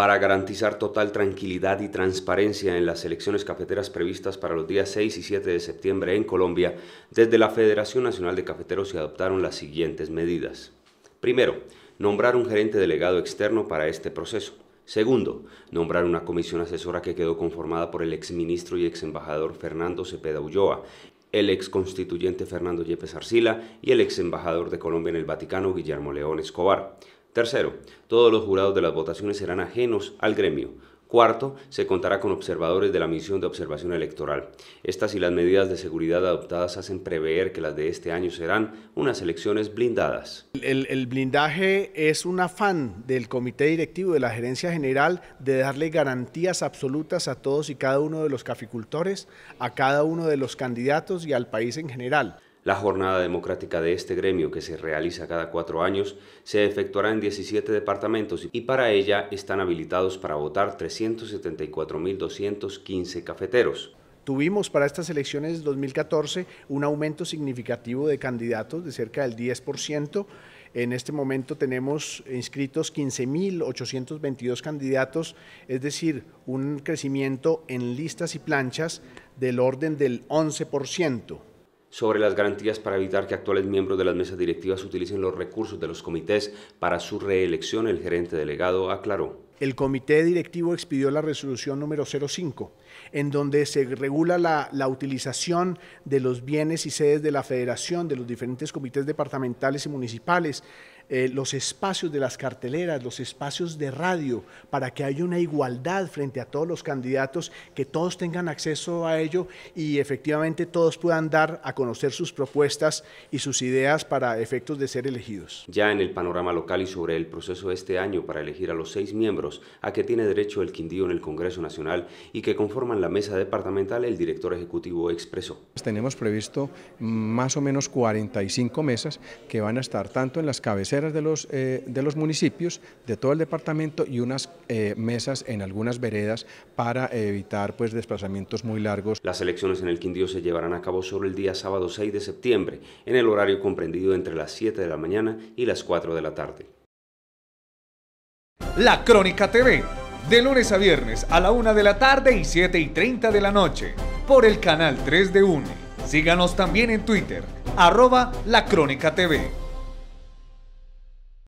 para garantizar total tranquilidad y transparencia en las elecciones cafeteras previstas para los días 6 y 7 de septiembre en Colombia, desde la Federación Nacional de Cafeteros se adoptaron las siguientes medidas. Primero, nombrar un gerente delegado externo para este proceso. Segundo, nombrar una comisión asesora que quedó conformada por el exministro y exembajador Fernando Cepeda Ulloa, el exconstituyente Fernando Yepes Arcila y el exembajador de Colombia en el Vaticano Guillermo León Escobar. Tercero, todos los jurados de las votaciones serán ajenos al gremio. Cuarto, se contará con observadores de la misión de observación electoral. Estas y las medidas de seguridad adoptadas hacen prever que las de este año serán unas elecciones blindadas. El, blindaje es un afán del comité directivo de la gerencia general de darle garantías absolutas a todos y cada uno de los caficultores, a cada uno de los candidatos y al país en general. La jornada democrática de este gremio, que se realiza cada cuatro años, se efectuará en 17 departamentos y para ella están habilitados para votar 374.215 cafeteros. Tuvimos para estas elecciones 2014 un aumento significativo de candidatos de cerca del 10%. En este momento tenemos inscritos 15.822 candidatos, es decir, un crecimiento en listas y planchas del orden del 11% sobre las garantías para evitar que actuales miembros de las mesas directivas utilicen los recursos de los comités para su reelección, el gerente delegado aclaró. El comité directivo expidió la resolución número 05, en donde se regula la, la utilización de los bienes y sedes de la federación, de los diferentes comités departamentales y municipales, eh, los espacios de las carteleras, los espacios de radio, para que haya una igualdad frente a todos los candidatos, que todos tengan acceso a ello y efectivamente todos puedan dar a conocer sus propuestas y sus ideas para efectos de ser elegidos. Ya en el panorama local y sobre el proceso de este año para elegir a los seis miembros a que tiene derecho el Quindío en el Congreso Nacional y que conforman la mesa departamental, el director ejecutivo expresó. Pues tenemos previsto más o menos 45 mesas que van a estar tanto en las cabeceras de los, eh, de los municipios, de todo el departamento y unas eh, mesas en algunas veredas para eh, evitar pues, desplazamientos muy largos. Las elecciones en el Quindío se llevarán a cabo solo el día sábado 6 de septiembre, en el horario comprendido entre las 7 de la mañana y las 4 de la tarde. La Crónica TV, de lunes a viernes a la 1 de la tarde y 7 y 30 de la noche, por el canal 3 de UNE. Síganos también en Twitter, arroba La Crónica TV.